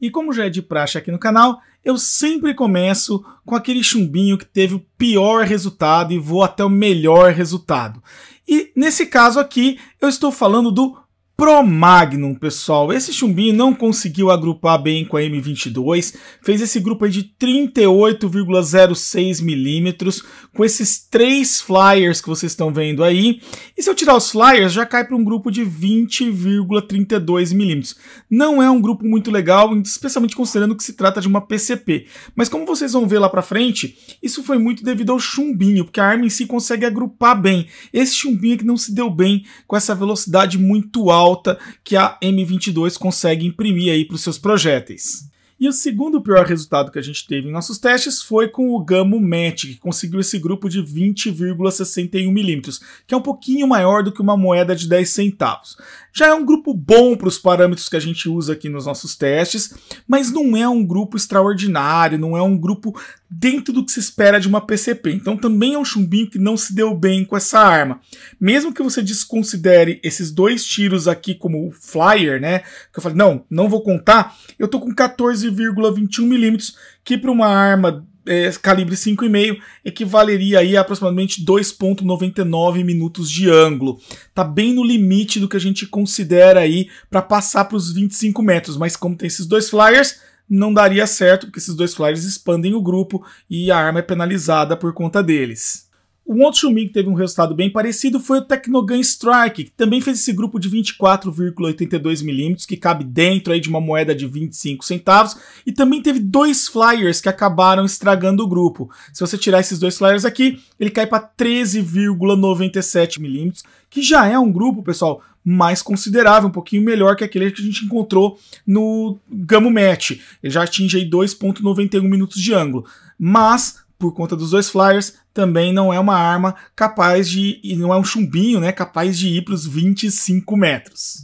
E como já é de praxe aqui no canal, eu sempre começo com aquele chumbinho que teve o pior resultado e vou até o melhor resultado. E nesse caso aqui, eu estou falando do Pro Magnum, pessoal. Esse chumbinho não conseguiu agrupar bem com a M22, fez esse grupo aí de 38,06 milímetros, com esses três flyers que vocês estão vendo aí. E se eu tirar os flyers, já cai para um grupo de 20,32 milímetros. Não é um grupo muito legal, especialmente considerando que se trata de uma PCP. Mas como vocês vão ver lá para frente, isso foi muito devido ao chumbinho, porque a arma em si consegue agrupar bem. Esse chumbinho é que não se deu bem com essa velocidade muito alta alta que a M22 consegue imprimir aí para os seus projéteis. E o segundo pior resultado que a gente teve em nossos testes foi com o Gamo Matic, que conseguiu esse grupo de 20,61 milímetros, que é um pouquinho maior do que uma moeda de 10 centavos. Já é um grupo bom para os parâmetros que a gente usa aqui nos nossos testes, mas não é um grupo extraordinário, não é um grupo dentro do que se espera de uma PCP. Então também é um chumbinho que não se deu bem com essa arma. Mesmo que você desconsidere esses dois tiros aqui como flyer, né? Que eu falei, não, não vou contar. Eu tô com 14,21 milímetros, que para uma arma é, calibre 5,5 equivaleria aí a aproximadamente 2,99 minutos de ângulo. Tá bem no limite do que a gente considera aí para passar para os 25 metros, mas como tem esses dois flyers, não daria certo, porque esses dois flyers expandem o grupo e a arma é penalizada por conta deles. Um outro Xiaomi que teve um resultado bem parecido foi o Tecnogun Strike, que também fez esse grupo de 24,82mm, que cabe dentro aí de uma moeda de 25 centavos, e também teve dois flyers que acabaram estragando o grupo. Se você tirar esses dois flyers aqui, ele cai para 13,97mm, que já é um grupo, pessoal, mais considerável, um pouquinho melhor que aquele que a gente encontrou no Gamo Match. Ele já atinge aí 2,91 minutos de ângulo. Mas, por conta dos dois flyers, também não é uma arma capaz de. não é um chumbinho né, capaz de ir para os 25 metros.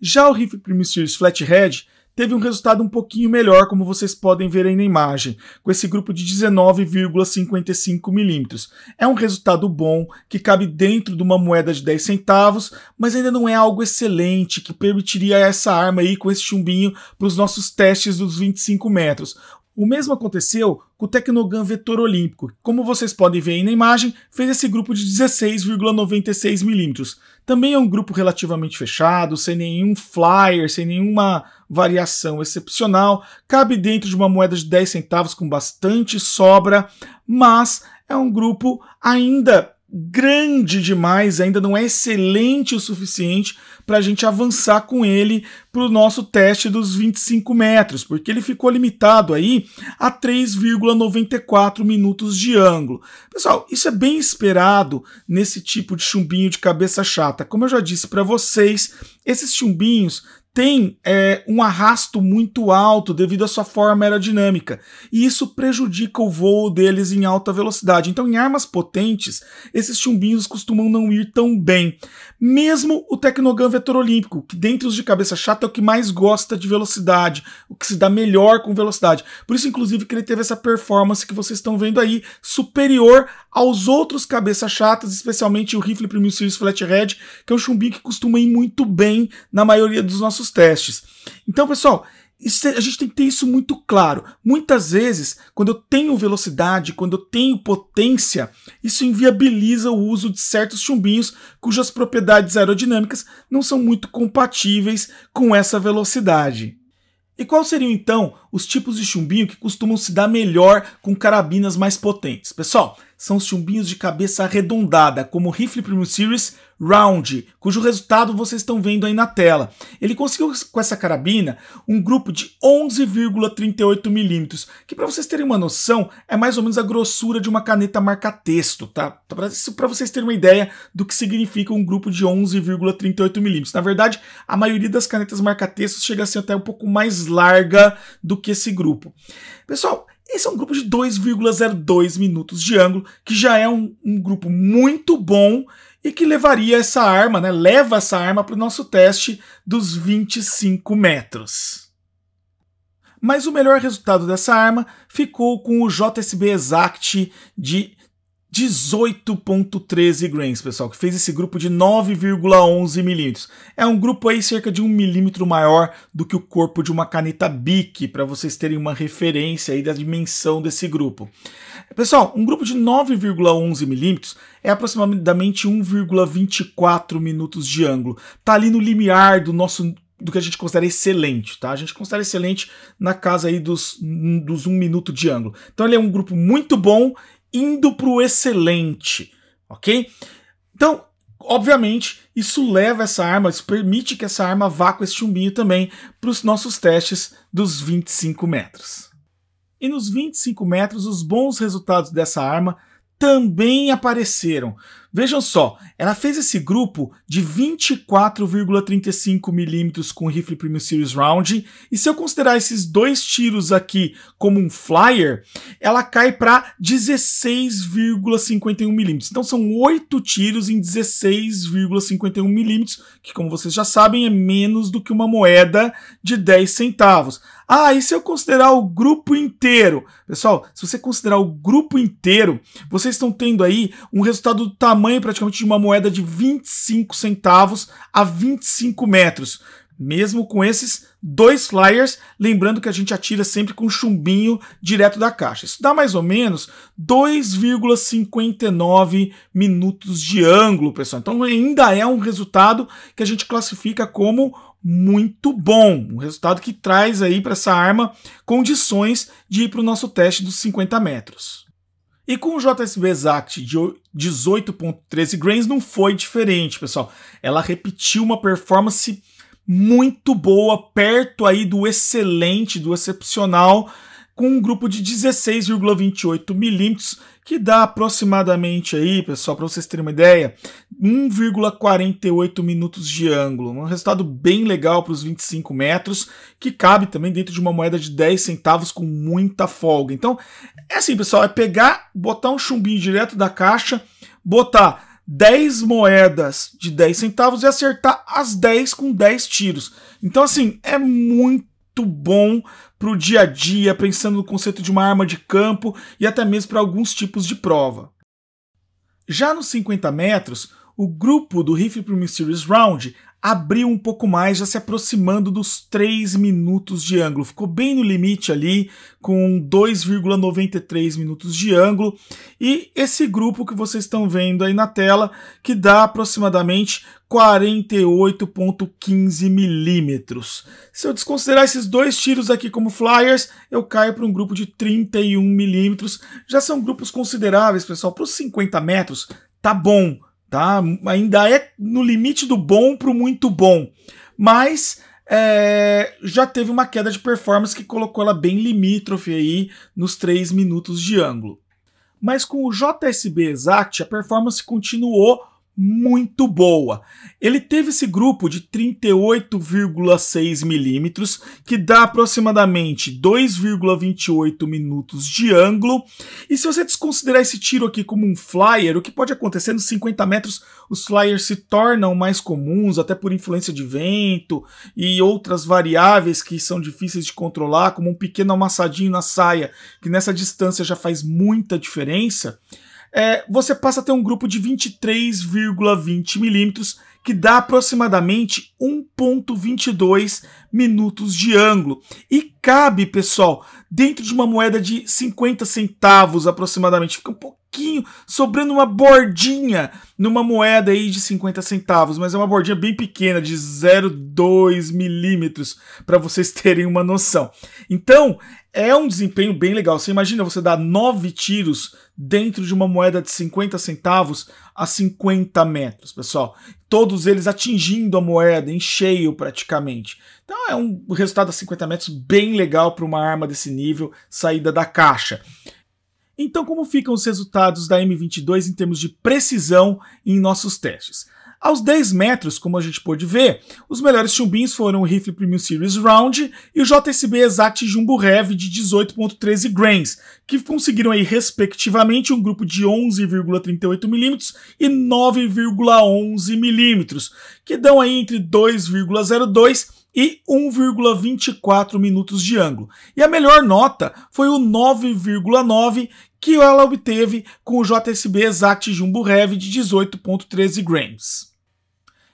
Já o rifle Primitives Flathead teve um resultado um pouquinho melhor, como vocês podem ver aí na imagem, com esse grupo de 19,55 mm. É um resultado bom, que cabe dentro de uma moeda de 10 centavos, mas ainda não é algo excelente, que permitiria essa arma aí com esse chumbinho para os nossos testes dos 25 metros. O mesmo aconteceu com o Tecnogun Vetor Olímpico, que, como vocês podem ver aí na imagem, fez esse grupo de 16,96 milímetros. Também é um grupo relativamente fechado, sem nenhum flyer, sem nenhuma variação excepcional, cabe dentro de uma moeda de 10 centavos com bastante sobra, mas é um grupo ainda grande demais, ainda não é excelente o suficiente para a gente avançar com ele para o nosso teste dos 25 metros, porque ele ficou limitado aí a 3,94 minutos de ângulo. Pessoal, isso é bem esperado nesse tipo de chumbinho de cabeça chata. Como eu já disse para vocês, esses chumbinhos tem é, um arrasto muito alto devido à sua forma aerodinâmica, e isso prejudica o voo deles em alta velocidade. Então, em armas potentes, esses chumbinhos costumam não ir tão bem. Mesmo o Tecnogun Vetor Olímpico, que dentre os de cabeça chata é o que mais gosta de velocidade, o que se dá melhor com velocidade. Por isso, inclusive, que ele teve essa performance que vocês estão vendo aí, superior aos outros cabeças chatas, especialmente o rifle Premium Series Flathead, que é um chumbinho que costuma ir muito bem na maioria dos nossos nossos testes. Então, pessoal, isso, é, a gente tem que ter isso muito claro. Muitas vezes, quando eu tenho velocidade, quando eu tenho potência, isso inviabiliza o uso de certos chumbinhos cujas propriedades aerodinâmicas não são muito compatíveis com essa velocidade. E quais seriam então os tipos de chumbinho que costumam se dar melhor com carabinas mais potentes? Pessoal, são os chumbinhos de cabeça arredondada, como o rifle Primo Series Round, cujo resultado vocês estão vendo aí na tela. Ele conseguiu com essa carabina um grupo de 11,38 milímetros, que para vocês terem uma noção, é mais ou menos a grossura de uma caneta marca-texto, tá? Então, para vocês terem uma ideia do que significa um grupo de 11,38 milímetros. Na verdade, a maioria das canetas marca-texto chega a ser até um pouco mais larga do que esse grupo. Pessoal, esse é um grupo de 2,02 minutos de ângulo, que já é um, um, grupo muito bom e que levaria essa arma, né, leva essa arma para o nosso teste dos 25 metros. Mas o melhor resultado dessa arma ficou com o JSB Exact de 18.13 grains, pessoal, que fez esse grupo de 9,11 milímetros. É um grupo aí cerca de um milímetro maior do que o corpo de uma caneta BIC, para vocês terem uma referência aí da dimensão desse grupo. Pessoal, um grupo de 9,11 milímetros é aproximadamente 1,24 minutos de ângulo. Tá ali no limiar do nosso do que a gente considera excelente, tá? A gente considera excelente na casa aí dos, dos um minuto de ângulo. Então ele é um grupo muito bom indo para o excelente, ok? Então, obviamente, isso leva essa arma, isso permite que essa arma vá com esse chumbinho também para os nossos testes dos 25 metros. E nos 25 metros, os bons resultados dessa arma também apareceram. Vejam só, ela fez esse grupo de 24,35 milímetros com rifle Premium Series Round, e se eu considerar esses dois tiros aqui como um flyer, ela cai para 16,51 milímetros. Então são oito tiros em 16,51 milímetros, que como vocês já sabem é menos do que uma moeda de 10 centavos. Ah, e se eu considerar o grupo inteiro? Pessoal, se você considerar o grupo inteiro, vocês estão tendo aí um resultado do tamanho tamanho praticamente de uma moeda de 25 centavos a 25 metros. Mesmo com esses dois flyers, lembrando que a gente atira sempre com chumbinho direto da caixa. Isso dá mais ou menos 2,59 minutos de ângulo, pessoal. Então ainda é um resultado que a gente classifica como muito bom. Um resultado que traz aí para essa arma condições de ir para o nosso teste dos 50 metros. E com o JSB Exact de 18.13 grains não foi diferente, pessoal. Ela repetiu uma performance muito boa, perto aí do excelente, do excepcional com um grupo de 16,28 milímetros, que dá aproximadamente aí, pessoal, para vocês terem uma ideia, 1,48 minutos de ângulo. Um resultado bem legal para os 25 metros, que cabe também dentro de uma moeda de 10 centavos com muita folga. Então, é assim, pessoal, é pegar, botar um chumbinho direto da caixa, botar 10 moedas de 10 centavos e acertar as 10 com 10 tiros. Então, assim, é muito muito bom para o dia a dia, pensando no conceito de uma arma de campo e até mesmo para alguns tipos de prova. Já nos 50 metros, o grupo do rifle Pro Mysterious Round abriu um pouco mais, já se aproximando dos 3 minutos de ângulo. Ficou bem no limite ali, com 2,93 minutos de ângulo. E esse grupo que vocês estão vendo aí na tela, que dá aproximadamente 48,15 milímetros. Se eu desconsiderar esses dois tiros aqui como flyers, eu caio para um grupo de 31 milímetros. Já são grupos consideráveis, pessoal. Para os 50 metros, tá bom tá? Ainda é no limite do bom para o muito bom, mas é, já teve uma queda de performance que colocou ela bem limítrofe aí nos 3 minutos de ângulo. Mas com o JSB Exact, a performance continuou muito boa. Ele teve esse grupo de 38,6 milímetros, que dá aproximadamente 2,28 minutos de ângulo. E se você desconsiderar esse tiro aqui como um flyer, o que pode acontecer nos 50 metros, os flyers se tornam mais comuns, até por influência de vento e outras variáveis que são difíceis de controlar, como um pequeno amassadinho na saia, que nessa distância já faz muita diferença é, você passa a ter um grupo de 23,20 milímetros, que dá aproximadamente 1,22 minutos de ângulo. E cabe, pessoal, dentro de uma moeda de 50 centavos aproximadamente. Fica um pouco pouquinho, sobrando uma bordinha numa moeda aí de 50 centavos, mas é uma bordinha bem pequena, de 0,2 milímetros, para vocês terem uma noção. Então, é um desempenho bem legal. Você imagina você dar 9 tiros dentro de uma moeda de 50 centavos a 50 metros, pessoal. Todos eles atingindo a moeda em cheio praticamente. Então é um resultado a 50 metros bem legal para uma arma desse nível, saída da caixa. Então, como ficam os resultados da M22 em termos de precisão em nossos testes? Aos 10 metros, como a gente pôde ver, os melhores chumbins foram o rifle Premium Series Round e o JSB Exact Jumbo Rev de 18.13 grains, que conseguiram aí respectivamente um grupo de 11,38 mm e 9,11 mm, que dão aí entre 2,02 e 1,24 minutos de ângulo. E a melhor nota foi o 9,9 que ela obteve com o JSB Exact Jumbo Heavy de 18,13 grams.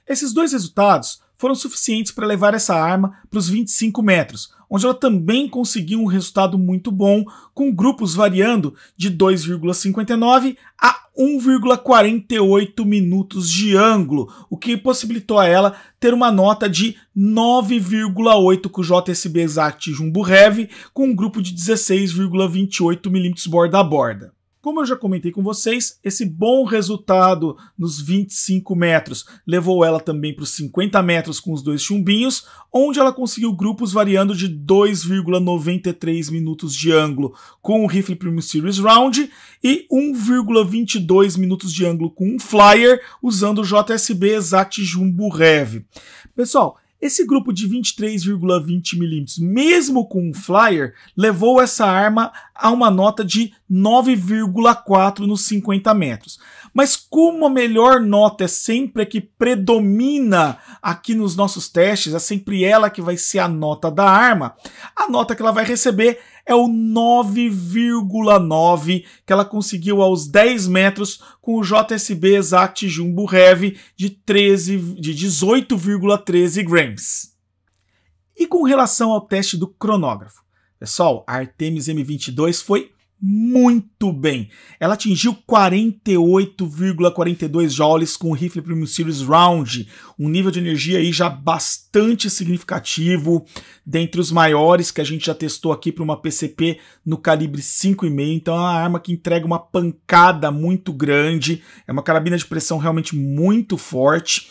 Esses dois resultados foram suficientes para levar essa arma para os 25 metros, onde ela também conseguiu um resultado muito bom, com grupos variando de 2,59 a 1,48 minutos de ângulo, o que possibilitou a ela ter uma nota de 9,8 com o JSB Exact Jumbo Heavy, com um grupo de 16,28 mm borda a borda. Como eu já comentei com vocês, esse bom resultado nos 25 metros levou ela também para os 50 metros com os dois chumbinhos, onde ela conseguiu grupos variando de 2,93 minutos de ângulo com o rifle Premium Series Round e 1,22 minutos de ângulo com um flyer usando o JSB Exact Jumbo Rev. Pessoal, esse grupo de 23,20 milímetros, mesmo com um flyer, levou essa arma a uma nota de 9,4 nos 50 metros. Mas como a melhor nota é sempre a que predomina aqui nos nossos testes, é sempre ela que vai ser a nota da arma, a nota que ela vai receber é o 9,9 que ela conseguiu aos 10 metros com o JSB Exact Jumbo Heavy de, de 18,13 grams. E com relação ao teste do cronógrafo? Pessoal, a Artemis M22 foi muito bem. Ela atingiu 48,42 joules com o rifle Premium Series Round, um nível de energia aí já bastante significativo, dentre os maiores que a gente já testou aqui para uma PCP no calibre 5,5, então é uma arma que entrega uma pancada muito grande, é uma carabina de pressão realmente muito forte.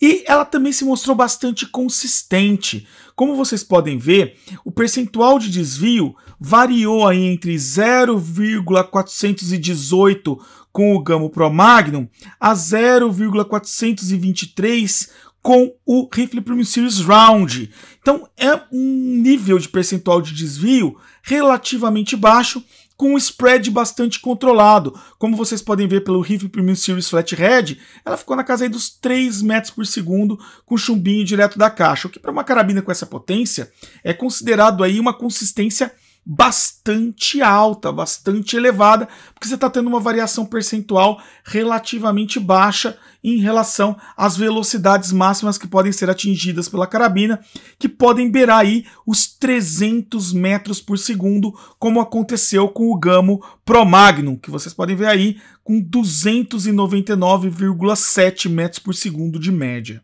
E ela também se mostrou bastante consistente. Como vocês podem ver, o percentual de desvio variou aí entre 0,418 com o Gamo Pro Magnum a 0,423 com o rifle Premium Series Round. Então é um nível de percentual de desvio relativamente baixo com um spread bastante controlado. Como vocês podem ver pelo Riff Premium Series Flathead, ela ficou na casa aí dos 3 metros por segundo com chumbinho direto da caixa, o que para uma carabina com essa potência é considerado aí uma consistência bastante alta, bastante elevada, porque você está tendo uma variação percentual relativamente baixa em relação às velocidades máximas que podem ser atingidas pela carabina, que podem beirar aí os 300 metros por segundo, como aconteceu com o Gamo Pro Magnum, que vocês podem ver aí com 299,7 metros por segundo de média.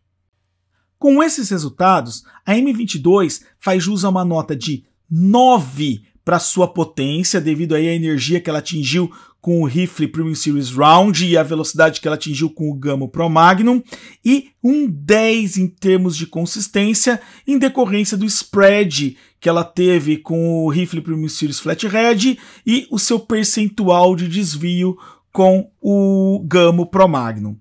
Com esses resultados, a M22 faz jus a uma nota de 9 para sua potência, devido aí à energia que ela atingiu com o rifle Premium Series Round e a velocidade que ela atingiu com o Gamo Pro Magnum, e um 10 em termos de consistência, em decorrência do spread que ela teve com o rifle Premium Series Flathead e o seu percentual de desvio com o Gamo Pro Magnum.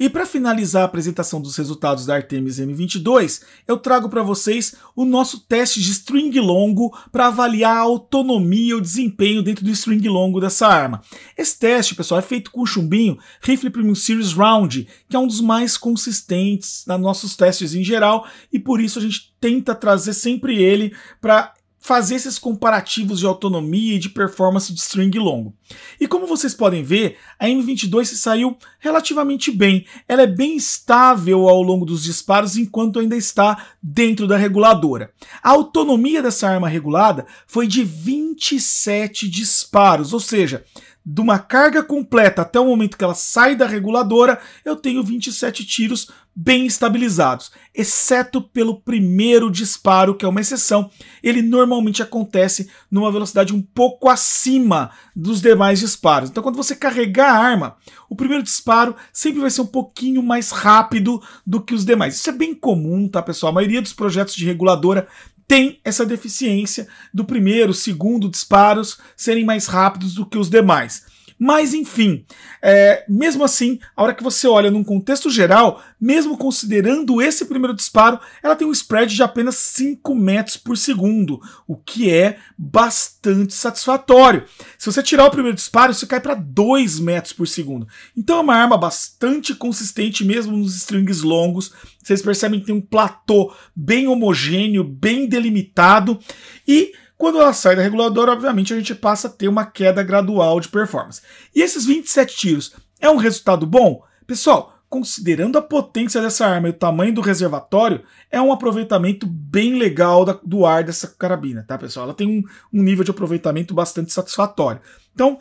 E para finalizar a apresentação dos resultados da Artemis M22, eu trago para vocês o nosso teste de string longo para avaliar a autonomia e o desempenho dentro do string longo dessa arma. Esse teste, pessoal, é feito com o chumbinho Rifle Premium Series Round, que é um dos mais consistentes nos nossos testes em geral, e por isso a gente tenta trazer sempre ele para fazer esses comparativos de autonomia e de performance de string longo. E como vocês podem ver, a M22 se saiu relativamente bem. Ela é bem estável ao longo dos disparos enquanto ainda está dentro da reguladora. A autonomia dessa arma regulada foi de 27 disparos, ou seja, de uma carga completa até o momento que ela sai da reguladora, eu tenho 27 tiros bem estabilizados, exceto pelo primeiro disparo, que é uma exceção. Ele normalmente acontece numa velocidade um pouco acima dos demais disparos. Então, quando você carregar a arma, o primeiro disparo sempre vai ser um pouquinho mais rápido do que os demais. Isso é bem comum, tá, pessoal? A maioria dos projetos de reguladora tem essa deficiência do primeiro, segundo disparos serem mais rápidos do que os demais. Mas, enfim, é, mesmo assim, a hora que você olha num contexto geral, mesmo considerando esse primeiro disparo, ela tem um spread de apenas 5 metros por segundo, o que é bastante satisfatório. Se você tirar o primeiro disparo, isso cai para 2 metros por segundo. Então é uma arma bastante consistente, mesmo nos strings longos. Vocês percebem que tem um platô bem homogêneo, bem delimitado e quando ela sai da reguladora, obviamente a gente passa a ter uma queda gradual de performance. E esses 27 tiros é um resultado bom? Pessoal, considerando a potência dessa arma e o tamanho do reservatório, é um aproveitamento bem legal da, do ar dessa carabina, tá, pessoal? Ela tem um, um, nível de aproveitamento bastante satisfatório. Então,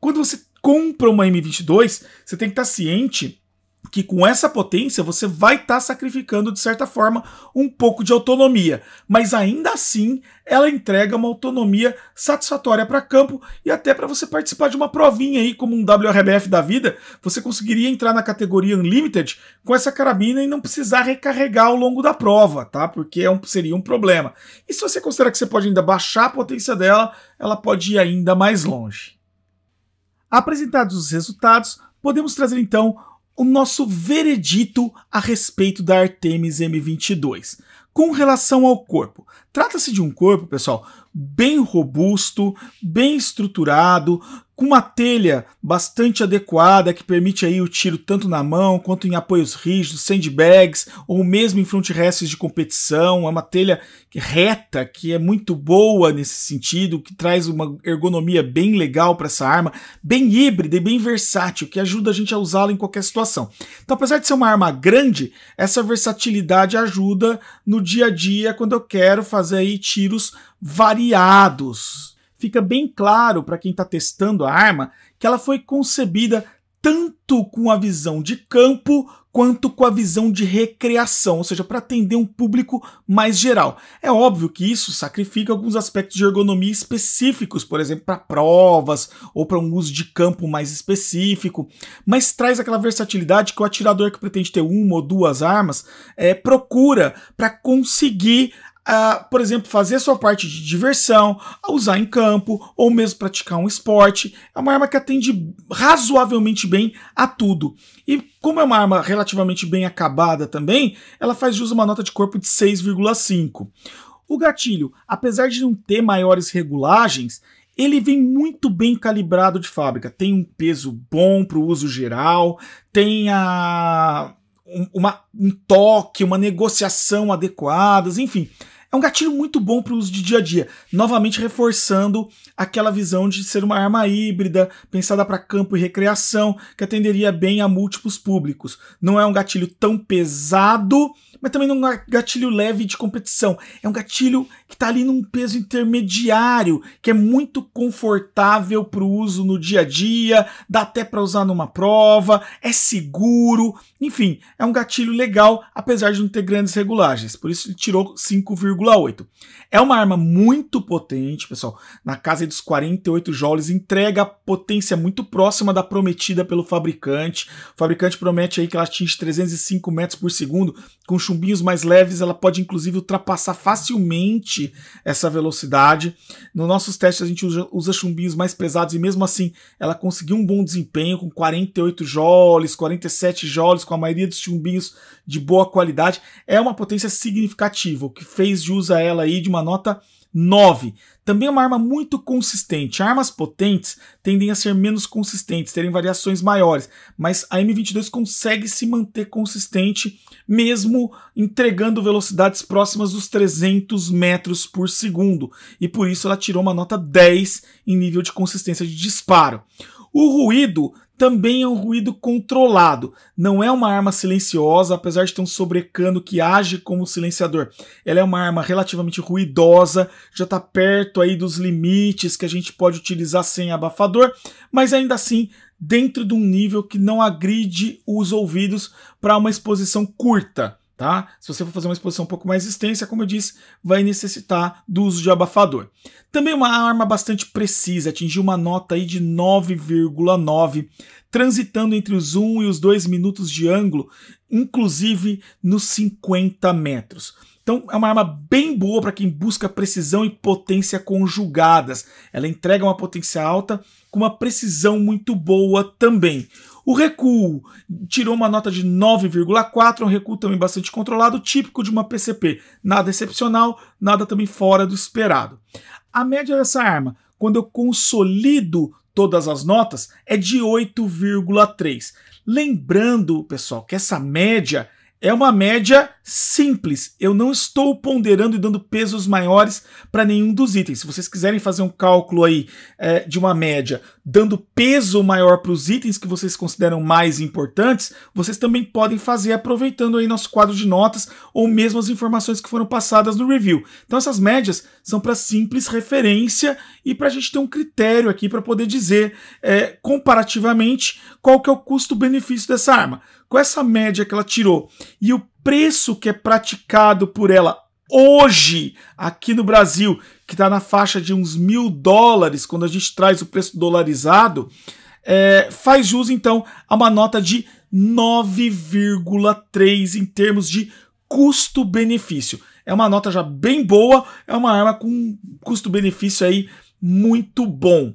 quando você compra uma M22, você tem que estar tá ciente que com essa potência você vai estar tá sacrificando, de certa forma, um pouco de autonomia. Mas ainda assim, ela entrega uma autonomia satisfatória para campo e até para você participar de uma provinha aí, como um WRBF da vida, você conseguiria entrar na categoria Unlimited com essa carabina e não precisar recarregar ao longo da prova, tá? Porque é um, seria um problema. E se você considerar que você pode ainda baixar a potência dela, ela pode ir ainda mais longe. Apresentados os resultados, podemos trazer então o nosso veredito a respeito da Artemis M22. Com relação ao corpo, trata-se de um corpo, pessoal, bem robusto, bem estruturado, com uma telha bastante adequada que permite aí o tiro tanto na mão quanto em apoios rígidos, sandbags ou mesmo em front rests de competição. É uma telha reta que é muito boa nesse sentido, que traz uma ergonomia bem legal para essa arma, bem híbrida e bem versátil, que ajuda a gente a usá-la em qualquer situação. Então, apesar de ser uma arma grande, essa versatilidade ajuda no dia a dia quando eu quero fazer aí tiros variados fica bem claro para quem está testando a arma que ela foi concebida tanto com a visão de campo quanto com a visão de recreação, ou seja, para atender um público mais geral. É óbvio que isso sacrifica alguns aspectos de ergonomia específicos, por exemplo, para provas ou para um uso de campo mais específico, mas traz aquela versatilidade que o atirador que pretende ter uma ou duas armas é, procura para conseguir a, por exemplo, fazer sua parte de diversão, a usar em campo ou mesmo praticar um esporte. É uma arma que atende razoavelmente bem a tudo. E como é uma arma relativamente bem acabada também, ela faz de uso uma nota de corpo de 6,5. O gatilho, apesar de não ter maiores regulagens, ele vem muito bem calibrado de fábrica. Tem um peso bom para o uso geral, tem a uma, um toque, uma negociação adequadas, enfim. É um gatilho muito bom para o uso de dia a dia, novamente reforçando aquela visão de ser uma arma híbrida, pensada para campo e recreação, que atenderia bem a múltiplos públicos. Não é um gatilho tão pesado, mas também não é um gatilho leve de competição. É um gatilho que está ali num peso intermediário, que é muito confortável para o uso no dia a dia, dá até para usar numa prova, é seguro, enfim, é um gatilho legal, apesar de não ter grandes regulagens, por isso ele tirou 5,8. É uma arma muito potente, pessoal, na casa dos 48 joules, entrega potência muito próxima da prometida pelo fabricante. O fabricante promete aí que ela atinge 305 metros por segundo, com chumbinhos mais leves ela pode inclusive ultrapassar facilmente permite essa velocidade. Nos nossos testes a gente usa, usa chumbinhos mais pesados e mesmo assim ela conseguiu um bom desempenho com 48 joules, 47 joules, com a maioria dos chumbinhos de boa qualidade. É uma potência significativa, o que fez de usar ela aí de uma nota 9. Também é uma arma muito consistente. Armas potentes tendem a ser menos consistentes, terem variações maiores, mas a M22 consegue se manter consistente mesmo entregando velocidades próximas dos 300 metros por segundo, e por isso ela tirou uma nota 10 em nível de consistência de disparo. O ruído também é um ruído controlado. Não é uma arma silenciosa, apesar de ter um sobrecano que age como silenciador. Ela é uma arma relativamente ruidosa, já está perto aí dos limites que a gente pode utilizar sem abafador, mas ainda assim dentro de um nível que não agride os ouvidos para uma exposição curta, tá? Se você for fazer uma exposição um pouco mais extensa, como eu disse, vai necessitar do uso de abafador. Também uma arma bastante precisa, atingiu uma nota aí de 9,9, transitando entre os 1 e os 2 minutos de ângulo inclusive nos 50 metros. Então é uma arma bem boa para quem busca precisão e potência conjugadas. Ela entrega uma potência alta com uma precisão muito boa também. O recuo tirou uma nota de 9,4, é um recuo também bastante controlado, típico de uma PCP. Nada excepcional, nada também fora do esperado. A média dessa arma, quando eu consolido todas as notas, é de 8,3. Lembrando, pessoal, que essa média é uma média simples. Eu não estou ponderando e dando pesos maiores para nenhum dos itens. Se vocês quiserem fazer um cálculo aí é, de uma média dando peso maior para os itens que vocês consideram mais importantes, vocês também podem fazer aproveitando aí nosso quadro de notas ou mesmo as informações que foram passadas no review. Então essas médias são para simples referência e para a gente ter um critério aqui para poder dizer é, comparativamente qual que é o custo-benefício dessa arma. Com essa média que ela tirou e o preço que é praticado por ela hoje aqui no Brasil, que está na faixa de uns mil dólares, quando a gente traz o preço dolarizado, é, faz jus então a uma nota de 9,3 em termos de custo-benefício. É uma nota já bem boa, é uma arma com custo-benefício aí muito bom.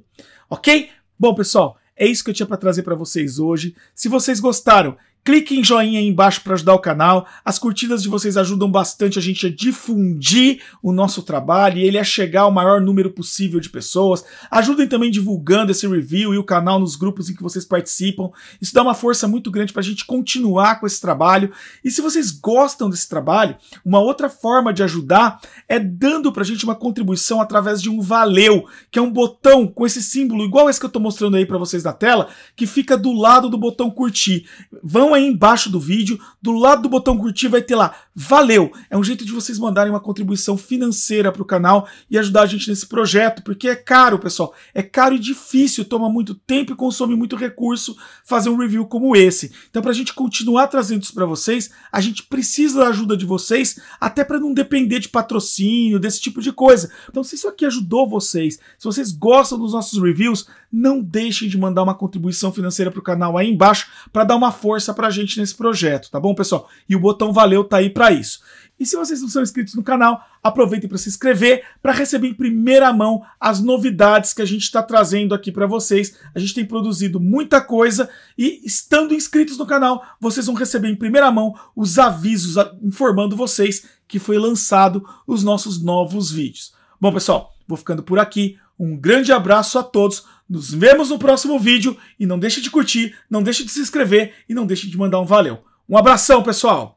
Ok? Bom, pessoal, é isso que eu tinha para trazer para vocês hoje. Se vocês gostaram, Clique em joinha aí embaixo para ajudar o canal. As curtidas de vocês ajudam bastante a gente a difundir o nosso trabalho e ele a chegar ao maior número possível de pessoas. Ajudem também divulgando esse review e o canal nos grupos em que vocês participam. Isso dá uma força muito grande para a gente continuar com esse trabalho. E se vocês gostam desse trabalho, uma outra forma de ajudar é dando para a gente uma contribuição através de um valeu, que é um botão com esse símbolo igual esse que eu estou mostrando aí para vocês na tela, que fica do lado do botão curtir. Vão aí embaixo do vídeo, do lado do botão curtir vai ter lá valeu. É um jeito de vocês mandarem uma contribuição financeira para o canal e ajudar a gente nesse projeto, porque é caro, pessoal. É caro e difícil, toma muito tempo e consome muito recurso fazer um review como esse. Então, para a gente continuar trazendo isso para vocês, a gente precisa da ajuda de vocês, até para não depender de patrocínio, desse tipo de coisa. Então, se isso aqui ajudou vocês, se vocês gostam dos nossos reviews, não deixem de mandar uma contribuição financeira para o canal aí embaixo para dar uma força para a gente nesse projeto, tá bom, pessoal? E o botão valeu tá aí para isso. E se vocês não são inscritos no canal, aproveitem para se inscrever para receber em primeira mão as novidades que a gente está trazendo aqui para vocês. A gente tem produzido muita coisa e estando inscritos no canal, vocês vão receber em primeira mão os avisos informando vocês que foi lançado os nossos novos vídeos. Bom, pessoal, vou ficando por aqui. Um grande abraço a todos. Nos vemos no próximo vídeo e não deixe de curtir, não deixe de se inscrever e não deixe de mandar um valeu. Um abração, pessoal!